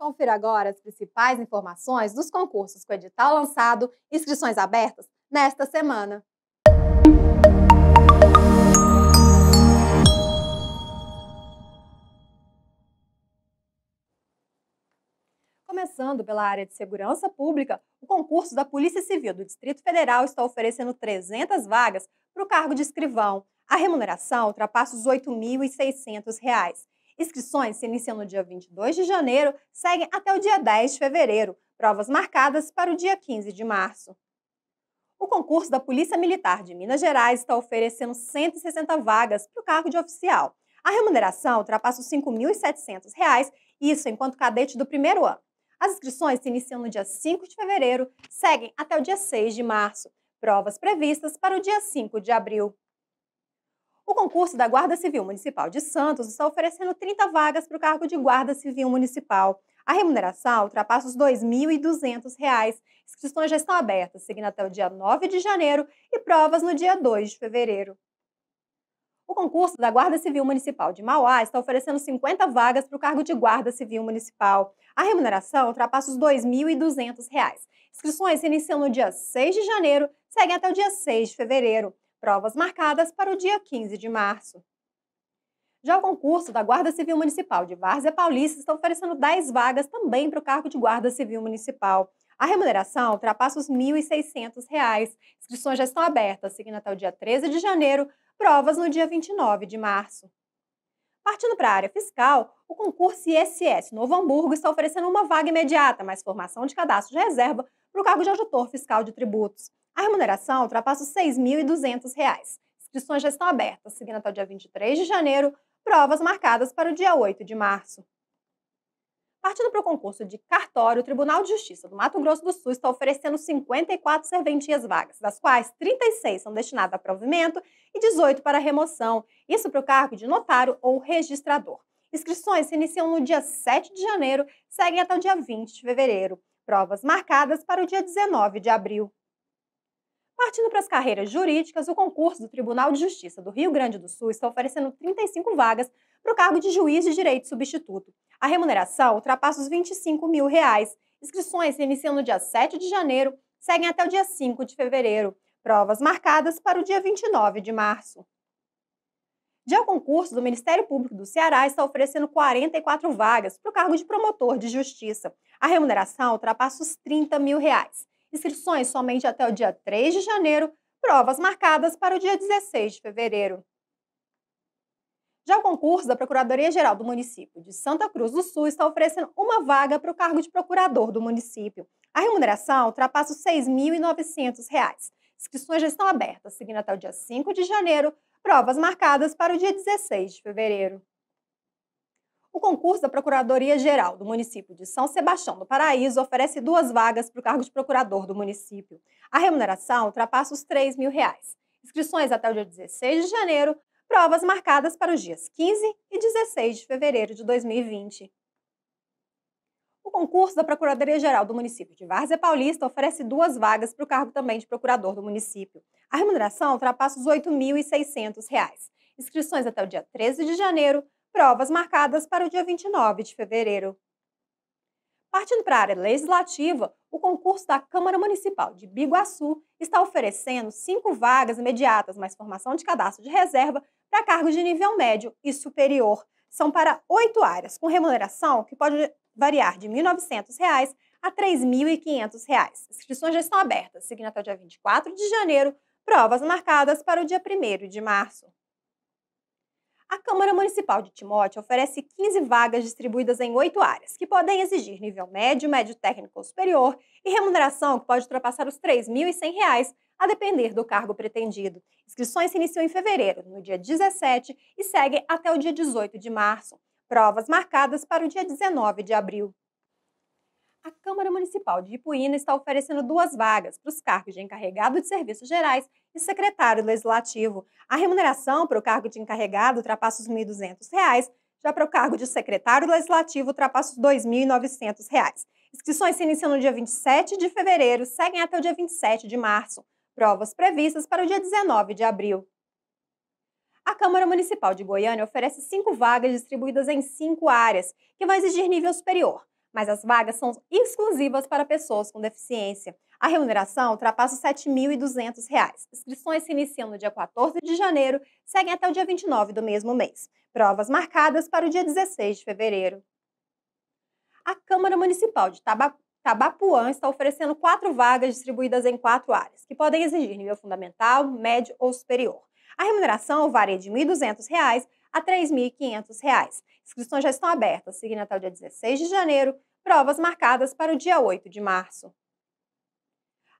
Confira agora as principais informações dos concursos com edital lançado inscrições abertas nesta semana. Começando pela área de segurança pública, o concurso da Polícia Civil do Distrito Federal está oferecendo 300 vagas para o cargo de escrivão. A remuneração ultrapassa os R$ 8.600. Inscrições se iniciam no dia 22 de janeiro, seguem até o dia 10 de fevereiro, provas marcadas para o dia 15 de março. O concurso da Polícia Militar de Minas Gerais está oferecendo 160 vagas para o cargo de oficial. A remuneração ultrapassa os R$ 5.700, isso enquanto cadete do primeiro ano. As inscrições se iniciam no dia 5 de fevereiro, seguem até o dia 6 de março. Provas previstas para o dia 5 de abril. O concurso da Guarda Civil Municipal de Santos está oferecendo 30 vagas para o cargo de Guarda Civil Municipal. A remuneração ultrapassa os R$ 2.200. Inscrições já estão abertas, seguindo até o dia 9 de janeiro e provas no dia 2 de fevereiro. O concurso da Guarda Civil Municipal de Mauá está oferecendo 50 vagas para o cargo de Guarda Civil Municipal. A remuneração ultrapassa os R$ 2.200. Inscrições se iniciam no dia 6 de janeiro, seguem até o dia 6 de fevereiro provas marcadas para o dia 15 de março. Já o concurso da Guarda Civil Municipal de Várzea Paulista está oferecendo 10 vagas também para o cargo de Guarda Civil Municipal. A remuneração ultrapassa os R$ 1.600. Inscrições já estão abertas, seguindo até o dia 13 de janeiro, provas no dia 29 de março. Partindo para a área fiscal, o concurso ISS Novo Hamburgo está oferecendo uma vaga imediata, mas formação de cadastro de é reserva para o cargo de auditor fiscal de tributos. A remuneração ultrapassa os R$ 6.200. Inscrições já estão abertas, seguindo até o dia 23 de janeiro, provas marcadas para o dia 8 de março. Partindo para o concurso de cartório, o Tribunal de Justiça do Mato Grosso do Sul está oferecendo 54 serventias vagas, das quais 36 são destinadas a provimento e 18 para remoção, isso para o cargo de notário ou registrador. Inscrições se iniciam no dia 7 de janeiro, seguem até o dia 20 de fevereiro. Provas marcadas para o dia 19 de abril. Partindo para as carreiras jurídicas, o concurso do Tribunal de Justiça do Rio Grande do Sul está oferecendo 35 vagas para o cargo de juiz de direito substituto. A remuneração ultrapassa os 25 mil reais. Inscrições se iniciam no dia 7 de janeiro, seguem até o dia 5 de fevereiro. Provas marcadas para o dia 29 de março. Já o concurso do Ministério Público do Ceará está oferecendo 44 vagas para o cargo de promotor de justiça. A remuneração ultrapassa os 30 mil reais. Inscrições somente até o dia 3 de janeiro, provas marcadas para o dia 16 de fevereiro. Já o concurso da Procuradoria-Geral do município de Santa Cruz do Sul está oferecendo uma vaga para o cargo de procurador do município. A remuneração ultrapassa os R$ 6.900. Inscrições já estão abertas, seguindo até o dia 5 de janeiro, provas marcadas para o dia 16 de fevereiro. O concurso da Procuradoria-Geral do município de São Sebastião do Paraíso oferece duas vagas para o cargo de procurador do município. A remuneração ultrapassa os R$ 3 mil. Reais. Inscrições até o dia 16 de janeiro, provas marcadas para os dias 15 e 16 de fevereiro de 2020. O concurso da Procuradoria-Geral do município de Várzea Paulista oferece duas vagas para o cargo também de procurador do município. A remuneração ultrapassa os R$ 8.600. Inscrições até o dia 13 de janeiro, provas marcadas para o dia 29 de fevereiro. Partindo para a área legislativa, o concurso da Câmara Municipal de Biguaçu está oferecendo cinco vagas imediatas, mais formação de cadastro de reserva para cargos de nível médio e superior. São para oito áreas, com remuneração que pode variar de R$ 1.900 a R$ 3.500. Inscrições já estão abertas, seguindo até o dia 24 de janeiro, provas marcadas para o dia 1 de março. A Câmara Municipal de Timóteo oferece 15 vagas distribuídas em oito áreas, que podem exigir nível médio, médio técnico ou superior e remuneração que pode ultrapassar os R$ 3.100, a depender do cargo pretendido. Inscrições se iniciam em fevereiro, no dia 17, e seguem até o dia 18 de março. Provas marcadas para o dia 19 de abril a Câmara Municipal de Ipuína está oferecendo duas vagas para os cargos de encarregado de serviços gerais e secretário legislativo. A remuneração para o cargo de encarregado ultrapassa os R$ 1.200, já para o cargo de secretário legislativo ultrapassa os R$ 2.900. Inscrições se iniciam no dia 27 de fevereiro, seguem até o dia 27 de março. Provas previstas para o dia 19 de abril. A Câmara Municipal de Goiânia oferece cinco vagas distribuídas em cinco áreas, que vão exigir nível superior mas as vagas são exclusivas para pessoas com deficiência. A remuneração ultrapassa os R$ 7.200. Inscrições se iniciam no dia 14 de janeiro, seguem até o dia 29 do mesmo mês. Provas marcadas para o dia 16 de fevereiro. A Câmara Municipal de Tabacu Tabapuã está oferecendo quatro vagas distribuídas em quatro áreas, que podem exigir nível fundamental, médio ou superior. A remuneração varia de R$ 1.200 a R$ 3.500. Inscrições já estão abertas, seguindo até o dia 16 de janeiro, provas marcadas para o dia 8 de março.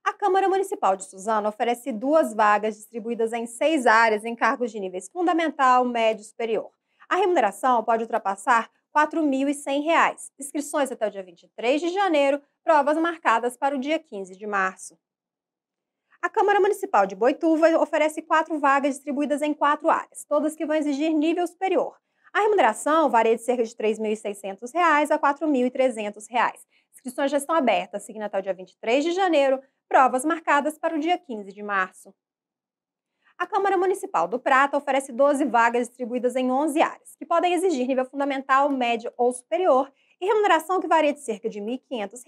A Câmara Municipal de Suzano oferece duas vagas distribuídas em seis áreas em cargos de níveis fundamental, médio e superior. A remuneração pode ultrapassar R$ 4.100. Inscrições até o dia 23 de janeiro, provas marcadas para o dia 15 de março. A Câmara Municipal de Boituva oferece quatro vagas distribuídas em quatro áreas, todas que vão exigir nível superior. A remuneração varia de cerca de R$ 3.600 a R$ 4.300. Inscrições já estão abertas, seguindo até o dia 23 de janeiro, provas marcadas para o dia 15 de março. A Câmara Municipal do Prata oferece 12 vagas distribuídas em 11 áreas, que podem exigir nível fundamental, médio ou superior e remuneração que varia de cerca de R$ 1.500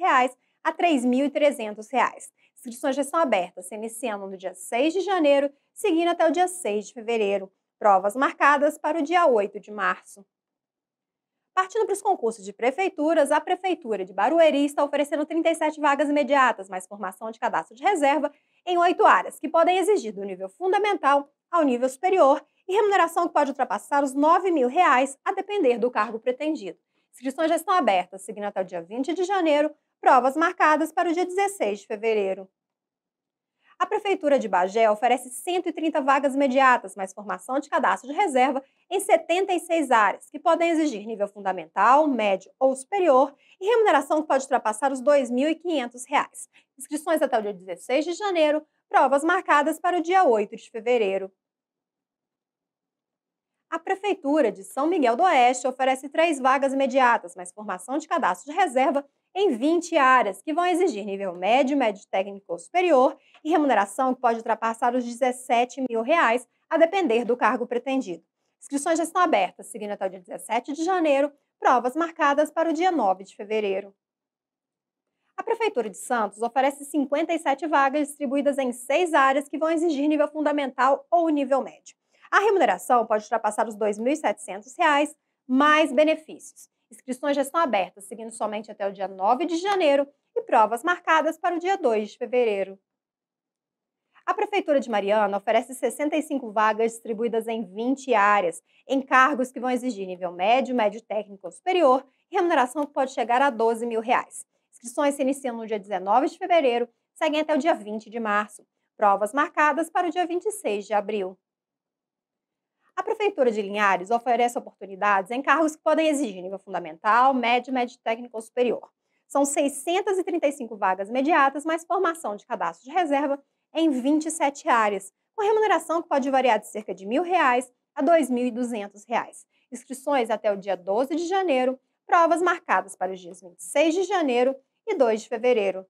a R$ 3.300 inscrições já estão abertas, se iniciando no dia 6 de janeiro, seguindo até o dia 6 de fevereiro. Provas marcadas para o dia 8 de março. Partindo para os concursos de prefeituras, a Prefeitura de Barueri está oferecendo 37 vagas imediatas, mais formação de cadastro de reserva, em oito áreas, que podem exigir do nível fundamental ao nível superior e remuneração que pode ultrapassar os R$ 9 mil, reais, a depender do cargo pretendido. Inscrições já estão abertas, seguindo até o dia 20 de janeiro, provas marcadas para o dia 16 de fevereiro. A Prefeitura de Bagé oferece 130 vagas imediatas, mais formação de cadastro de reserva em 76 áreas, que podem exigir nível fundamental, médio ou superior e remuneração que pode ultrapassar os R$ 2.500. Inscrições até o dia 16 de janeiro, provas marcadas para o dia 8 de fevereiro. A Prefeitura de São Miguel do Oeste oferece três vagas imediatas, mais formação de cadastro de reserva em 20 áreas, que vão exigir nível médio, médio técnico ou superior e remuneração que pode ultrapassar os 17 mil reais, a depender do cargo pretendido. Inscrições já estão abertas, seguindo até o dia 17 de janeiro, provas marcadas para o dia 9 de fevereiro. A Prefeitura de Santos oferece 57 vagas distribuídas em seis áreas que vão exigir nível fundamental ou nível médio. A remuneração pode ultrapassar os R$ 2.700, mais benefícios. Inscrições já estão abertas, seguindo somente até o dia 9 de janeiro e provas marcadas para o dia 2 de fevereiro. A Prefeitura de Mariana oferece 65 vagas distribuídas em 20 áreas, em cargos que vão exigir nível médio, médio técnico ou superior, e remuneração que pode chegar a 12 mil reais. Inscrições se iniciam no dia 19 de fevereiro, seguem até o dia 20 de março. Provas marcadas para o dia 26 de abril. A Prefeitura de Linhares oferece oportunidades em cargos que podem exigir nível fundamental, médio, médio técnico ou superior. São 635 vagas imediatas, mais formação de cadastro de reserva em 27 áreas, com remuneração que pode variar de cerca de R$ 1.000 a R$ 2.200. Inscrições até o dia 12 de janeiro, provas marcadas para os dias 26 de janeiro e 2 de fevereiro.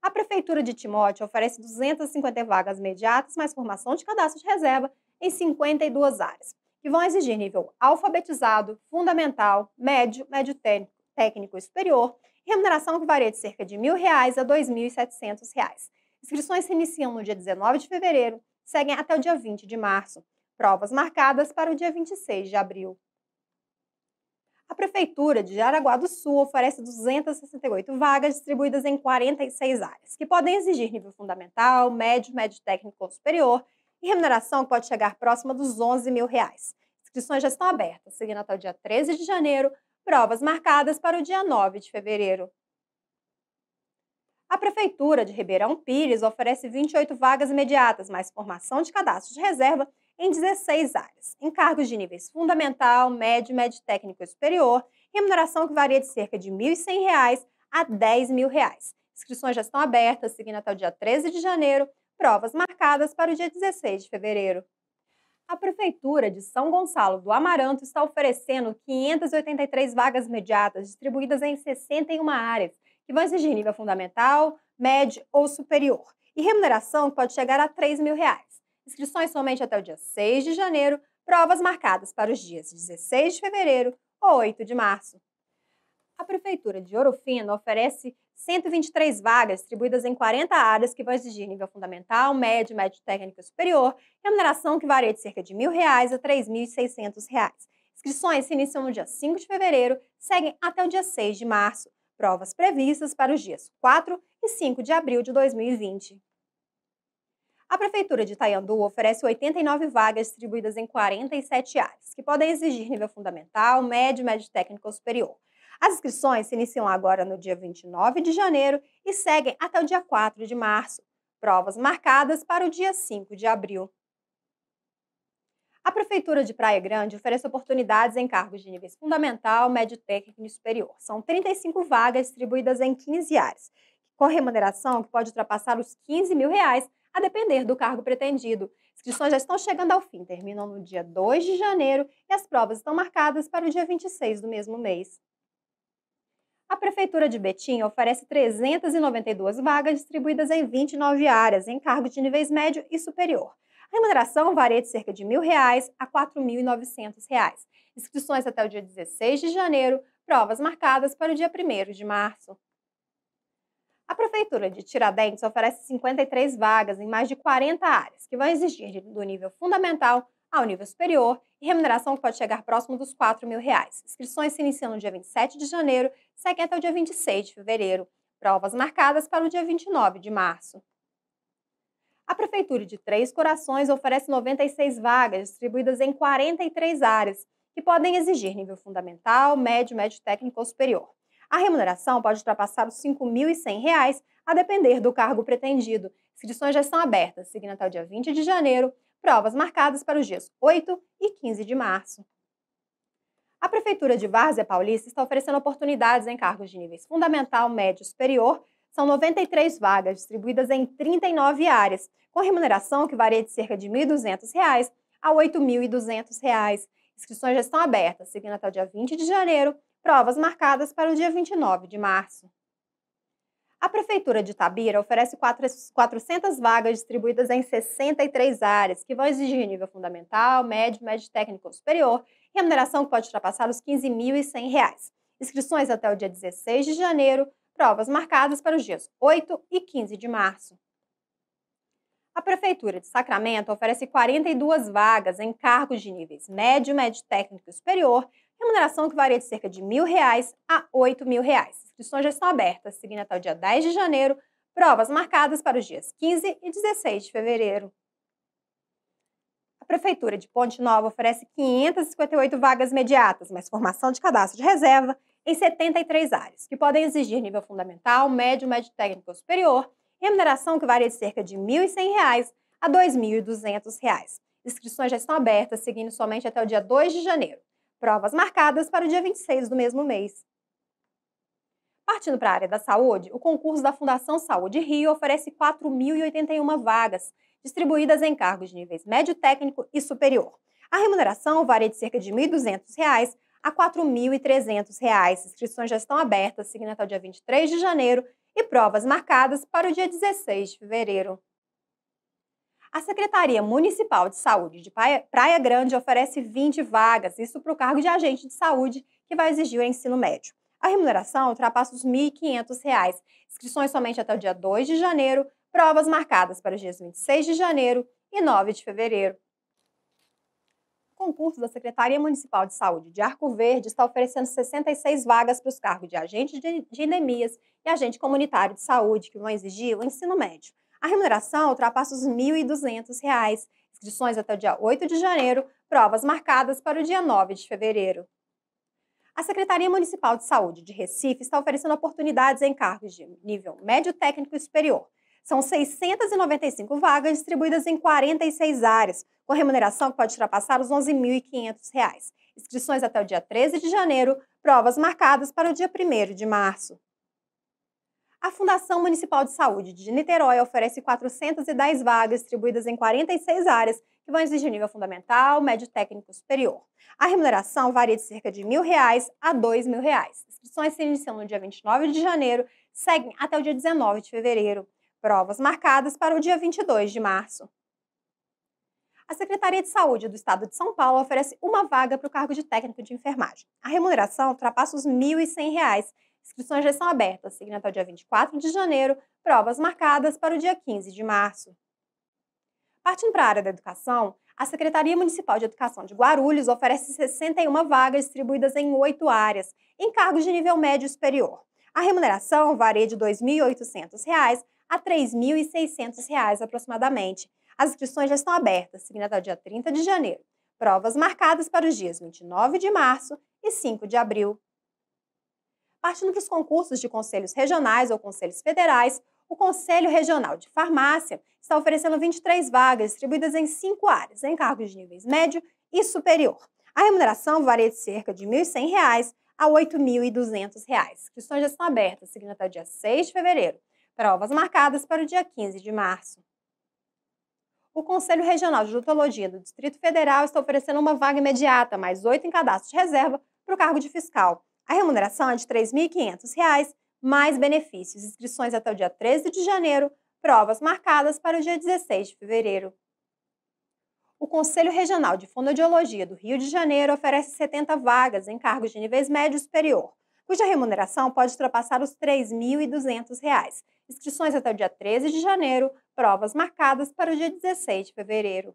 A Prefeitura de Timóteo oferece 250 vagas imediatas, mais formação de cadastro de reserva em 52 áreas, que vão exigir nível alfabetizado, fundamental, médio, médio técnico, técnico e superior, e remuneração que varia de cerca de R$ 1.000 a R$ 2.700. Inscrições se iniciam no dia 19 de fevereiro, seguem até o dia 20 de março. Provas marcadas para o dia 26 de abril. A Prefeitura de Jaraguá do Sul oferece 268 vagas distribuídas em 46 áreas, que podem exigir nível fundamental, médio, médio técnico ou superior e remuneração que pode chegar próxima dos 11 mil reais. Inscrições já estão abertas, seguindo até o dia 13 de janeiro, provas marcadas para o dia 9 de fevereiro. A Prefeitura de Ribeirão Pires oferece 28 vagas imediatas, mais formação de cadastro de reserva em 16 áreas, em cargos de níveis fundamental, médio, médio técnico e superior, remuneração que varia de cerca de R$ 1.100 a R$ 10.000. Inscrições já estão abertas, seguindo até o dia 13 de janeiro, provas marcadas para o dia 16 de fevereiro. A Prefeitura de São Gonçalo do Amaranto está oferecendo 583 vagas imediatas distribuídas em 61 áreas, que vão exigir nível fundamental, médio ou superior, e remuneração pode chegar a R$ 3 mil. Reais. Inscrições somente até o dia 6 de janeiro, provas marcadas para os dias 16 de fevereiro ou 8 de março a Prefeitura de Orofino oferece 123 vagas distribuídas em 40 áreas que vão exigir nível fundamental, médio, médio técnico e superior, remuneração que varia de cerca de R$ 1.000 a R$ 3.600. Inscrições se iniciam no dia 5 de fevereiro, seguem até o dia 6 de março. Provas previstas para os dias 4 e 5 de abril de 2020. A Prefeitura de Itaiandu oferece 89 vagas distribuídas em 47 áreas, que podem exigir nível fundamental, médio, médio técnico ou superior. As inscrições se iniciam agora no dia 29 de janeiro e seguem até o dia 4 de março, provas marcadas para o dia 5 de abril. A Prefeitura de Praia Grande oferece oportunidades em cargos de níveis fundamental, médio técnico e superior. São 35 vagas distribuídas em 15 áreas, com remuneração que pode ultrapassar os 15 mil reais, a depender do cargo pretendido. Inscrições já estão chegando ao fim, terminam no dia 2 de janeiro e as provas estão marcadas para o dia 26 do mesmo mês. A Prefeitura de Betim oferece 392 vagas distribuídas em 29 áreas, em cargos de níveis médio e superior. A remuneração varia de cerca de R$ 1.000 a R$ 4.900. Inscrições até o dia 16 de janeiro, provas marcadas para o dia 1 de março. A Prefeitura de Tiradentes oferece 53 vagas em mais de 40 áreas, que vão exigir do nível fundamental ao nível superior e remuneração que pode chegar próximo dos R$ reais. Inscrições se iniciam no dia 27 de janeiro, seguem até o dia 26 de fevereiro. Provas marcadas para o dia 29 de março. A Prefeitura de Três Corações oferece 96 vagas distribuídas em 43 áreas, que podem exigir nível fundamental, médio, médio técnico ou superior. A remuneração pode ultrapassar os R$ 5.100, a depender do cargo pretendido. Inscrições já estão abertas, seguindo até o dia 20 de janeiro, provas marcadas para os dias 8 e 15 de março. A Prefeitura de Várzea Paulista está oferecendo oportunidades em cargos de níveis fundamental, médio e superior. São 93 vagas distribuídas em 39 áreas, com remuneração que varia de cerca de R$ 1.200 a R$ 8.200. Inscrições já estão abertas, seguindo até o dia 20 de janeiro, provas marcadas para o dia 29 de março. A Prefeitura de Tabira oferece 400 vagas distribuídas em 63 áreas, que vão exigir nível fundamental, médio, médio técnico superior, remuneração que pode ultrapassar os R$ 15.100. Inscrições até o dia 16 de janeiro, provas marcadas para os dias 8 e 15 de março. A Prefeitura de Sacramento oferece 42 vagas em cargos de níveis médio, médio técnico e superior, remuneração que varia de cerca de R$ 1.000 a R$ 8.000. reais. inscrições já estão abertas, seguindo até o dia 10 de janeiro, provas marcadas para os dias 15 e 16 de fevereiro. A Prefeitura de Ponte Nova oferece 558 vagas imediatas, mas formação de cadastro de reserva em 73 áreas, que podem exigir nível fundamental, médio, médio técnico ou superior, remuneração que varia de cerca de R$ 1.100 a R$ 2.200. Inscrições já estão abertas, seguindo somente até o dia 2 de janeiro provas marcadas para o dia 26 do mesmo mês. Partindo para a área da saúde, o concurso da Fundação Saúde Rio oferece 4.081 vagas, distribuídas em cargos de níveis médio técnico e superior. A remuneração varia de cerca de R$ 1.200 a R$ 4.300. Inscrições já estão abertas, seguindo até o dia 23 de janeiro, e provas marcadas para o dia 16 de fevereiro. A Secretaria Municipal de Saúde de Praia Grande oferece 20 vagas, isso para o cargo de agente de saúde, que vai exigir o ensino médio. A remuneração ultrapassa os R$ 1.500. Inscrições somente até o dia 2 de janeiro, provas marcadas para os dias 26 de janeiro e 9 de fevereiro. O concurso da Secretaria Municipal de Saúde de Arco Verde está oferecendo 66 vagas para os cargos de agente de endemias e agente comunitário de saúde, que vão exigir o ensino médio. A remuneração ultrapassa os R$ 1.200. Inscrições até o dia 8 de janeiro, provas marcadas para o dia 9 de fevereiro. A Secretaria Municipal de Saúde de Recife está oferecendo oportunidades em cargos de nível médio técnico e superior. São 695 vagas distribuídas em 46 áreas, com remuneração que pode ultrapassar os R$ 11.500. Inscrições até o dia 13 de janeiro, provas marcadas para o dia 1 de março. A Fundação Municipal de Saúde de Niterói oferece 410 vagas distribuídas em 46 áreas que vão exigir nível fundamental, médio técnico superior. A remuneração varia de cerca de R$ 1.000 a R$ 2.000. Inscrições se iniciam no dia 29 de janeiro, seguem até o dia 19 de fevereiro. Provas marcadas para o dia 22 de março. A Secretaria de Saúde do Estado de São Paulo oferece uma vaga para o cargo de técnico de enfermagem. A remuneração ultrapassa os R$ 1.100 Inscrições já estão abertas, seguindo até o dia 24 de janeiro, provas marcadas para o dia 15 de março. Partindo para a área da educação, a Secretaria Municipal de Educação de Guarulhos oferece 61 vagas distribuídas em oito áreas, em cargos de nível médio superior. A remuneração varia de R$ 2.800 a R$ 3.600 aproximadamente. As inscrições já estão abertas, seguindo até o dia 30 de janeiro. Provas marcadas para os dias 29 de março e 5 de abril partindo para os concursos de conselhos regionais ou conselhos federais, o Conselho Regional de Farmácia está oferecendo 23 vagas distribuídas em cinco áreas, em cargos de níveis médio e superior. A remuneração varia de cerca de R$ 1.100 a R$ 8.200. Inscrições já estão abertas, seguindo até o dia 6 de fevereiro. Provas marcadas para o dia 15 de março. O Conselho Regional de Odontologia do Distrito Federal está oferecendo uma vaga imediata, mais oito em cadastro de reserva, para o cargo de fiscal. A remuneração é de R$ 3.500, mais benefícios, inscrições até o dia 13 de janeiro, provas marcadas para o dia 16 de fevereiro. O Conselho Regional de Fonoaudiologia do Rio de Janeiro oferece 70 vagas em cargos de níveis médio e superior, cuja remuneração pode ultrapassar os R$ 3.200. Inscrições até o dia 13 de janeiro, provas marcadas para o dia 16 de fevereiro.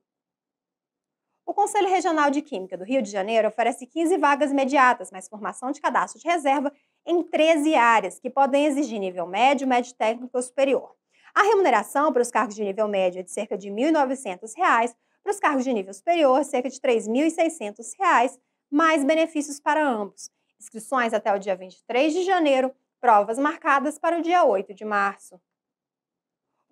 O Conselho Regional de Química do Rio de Janeiro oferece 15 vagas imediatas, mas formação de cadastro de reserva em 13 áreas, que podem exigir nível médio, médio técnico ou superior. A remuneração para os cargos de nível médio é de cerca de R$ 1.900, para os cargos de nível superior, cerca de R$ 3.600, mais benefícios para ambos. Inscrições até o dia 23 de janeiro, provas marcadas para o dia 8 de março.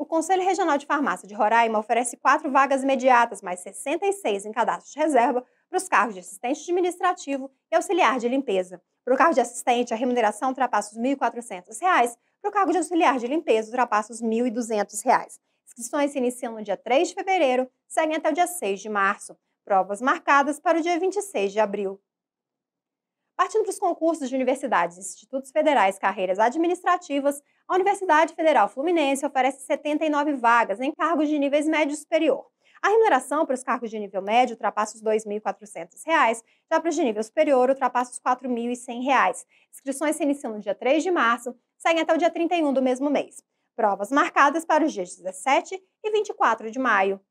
O Conselho Regional de Farmácia de Roraima oferece quatro vagas imediatas, mais 66 em cadastro de reserva, para os cargos de assistente administrativo e auxiliar de limpeza. Para o cargo de assistente, a remuneração ultrapassa os R$ 1.400. Para o cargo de auxiliar de limpeza, ultrapassa os R$ 1.200. Inscrições se iniciam no dia 3 de fevereiro, seguem até o dia 6 de março. Provas marcadas para o dia 26 de abril. Partindo para os concursos de universidades e institutos federais, carreiras administrativas, a Universidade Federal Fluminense oferece 79 vagas em cargos de níveis médio e superior. A remuneração para os cargos de nível médio ultrapassa os R$ 2.400, já para os de nível superior ultrapassa os R$ 4.100. Inscrições se iniciam no dia 3 de março, seguem até o dia 31 do mesmo mês. Provas marcadas para os dias 17 e 24 de maio.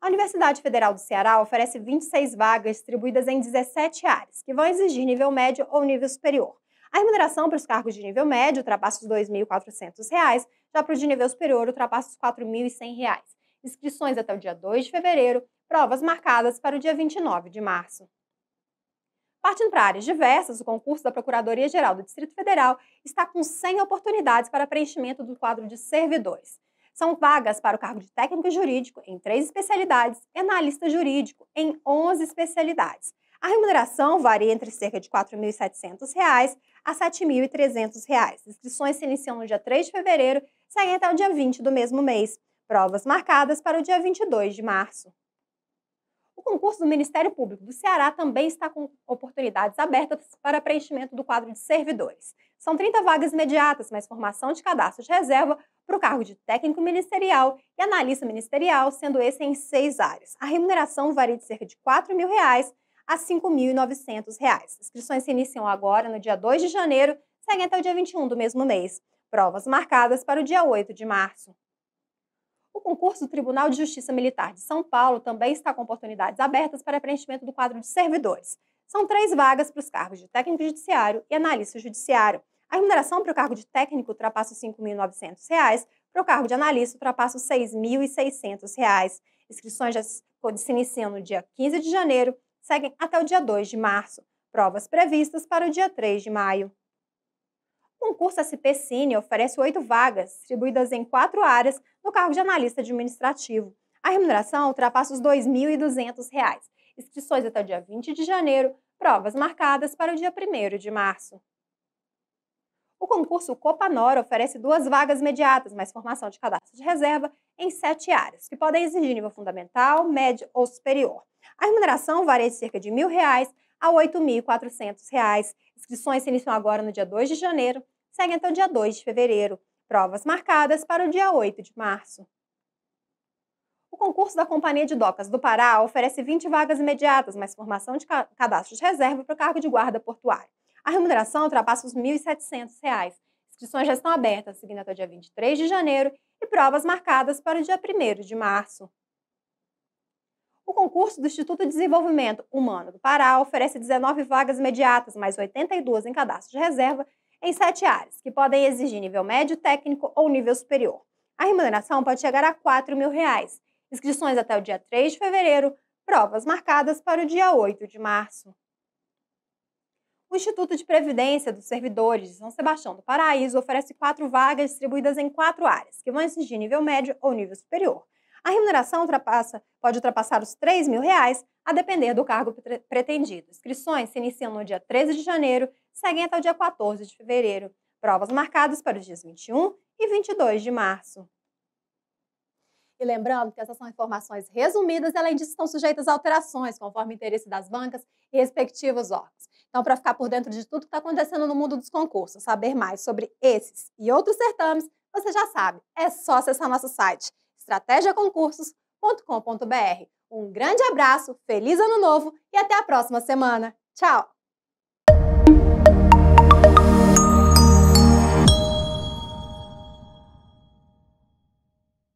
A Universidade Federal do Ceará oferece 26 vagas distribuídas em 17 áreas, que vão exigir nível médio ou nível superior. A remuneração para os cargos de nível médio ultrapassa os R$ 2.400, já para os de nível superior ultrapassa os R$ 4.100. Inscrições até o dia 2 de fevereiro, provas marcadas para o dia 29 de março. Partindo para áreas diversas, o concurso da Procuradoria-Geral do Distrito Federal está com 100 oportunidades para preenchimento do quadro de servidores. São vagas para o cargo de técnico jurídico em três especialidades e analista jurídico em 11 especialidades. A remuneração varia entre cerca de R$ 4.700 a R$ 7.300. Inscrições se iniciam no dia 3 de fevereiro e seguem até o dia 20 do mesmo mês. Provas marcadas para o dia 22 de março. O concurso do Ministério Público do Ceará também está com oportunidades abertas para preenchimento do quadro de servidores. São 30 vagas imediatas, mas formação de cadastro de reserva para o cargo de técnico ministerial e analista ministerial, sendo esse em seis áreas. A remuneração varia de cerca de R$ 4 mil reais a R$ 5.900. Inscrições se iniciam agora, no dia 2 de janeiro, seguem até o dia 21 do mesmo mês. Provas marcadas para o dia 8 de março. O concurso do Tribunal de Justiça Militar de São Paulo também está com oportunidades abertas para preenchimento do quadro de servidores. São três vagas para os cargos de técnico judiciário e analista judiciário. A remuneração para o cargo de técnico ultrapassa R$ 5.900, para o cargo de analista ultrapassa R$ 6.600. Inscrições já se iniciam no dia 15 de janeiro, seguem até o dia 2 de março, provas previstas para o dia 3 de maio. O concurso SP Cine oferece oito vagas, distribuídas em quatro áreas, no cargo de analista administrativo. A remuneração ultrapassa os R$ 2.200. Inscrições até o dia 20 de janeiro, provas marcadas para o dia 1 de março. O concurso Copanor oferece duas vagas imediatas, mais formação de cadastro de reserva, em sete áreas, que podem exigir nível fundamental, médio ou superior. A remuneração varia de cerca de R$ 1.000 a R$ 8.400. Inscrições se iniciam agora no dia 2 de janeiro, seguem até o dia 2 de fevereiro. Provas marcadas para o dia 8 de março. O concurso da Companhia de Docas do Pará oferece 20 vagas imediatas, mais formação de cadastro de reserva para o cargo de guarda portuário. A remuneração ultrapassa os R$ 1.700. Inscrições já estão abertas, seguindo até o dia 23 de janeiro, e provas marcadas para o dia 1 de março. O concurso do Instituto de Desenvolvimento Humano do Pará oferece 19 vagas imediatas, mais 82 em cadastro de reserva, em sete áreas, que podem exigir nível médio, técnico ou nível superior. A remuneração pode chegar a R$ mil. Reais. Inscrições até o dia 3 de fevereiro, provas marcadas para o dia 8 de março. O Instituto de Previdência dos Servidores de São Sebastião do Paraíso oferece quatro vagas distribuídas em quatro áreas, que vão exigir nível médio ou nível superior. A remuneração ultrapassa, pode ultrapassar os R$ mil reais, a depender do cargo pre pretendido. Inscrições se iniciam no dia 13 de janeiro, seguem até o dia 14 de fevereiro. Provas marcadas para os dias 21 e 22 de março. E lembrando que essas são informações resumidas, e além disso, estão sujeitas a alterações, conforme o interesse das bancas e respectivos órgãos. Então, para ficar por dentro de tudo que está acontecendo no mundo dos concursos, saber mais sobre esses e outros certames, você já sabe, é só acessar nosso site estratégiaconcursos.com.br. Um grande abraço, feliz ano novo e até a próxima semana. Tchau!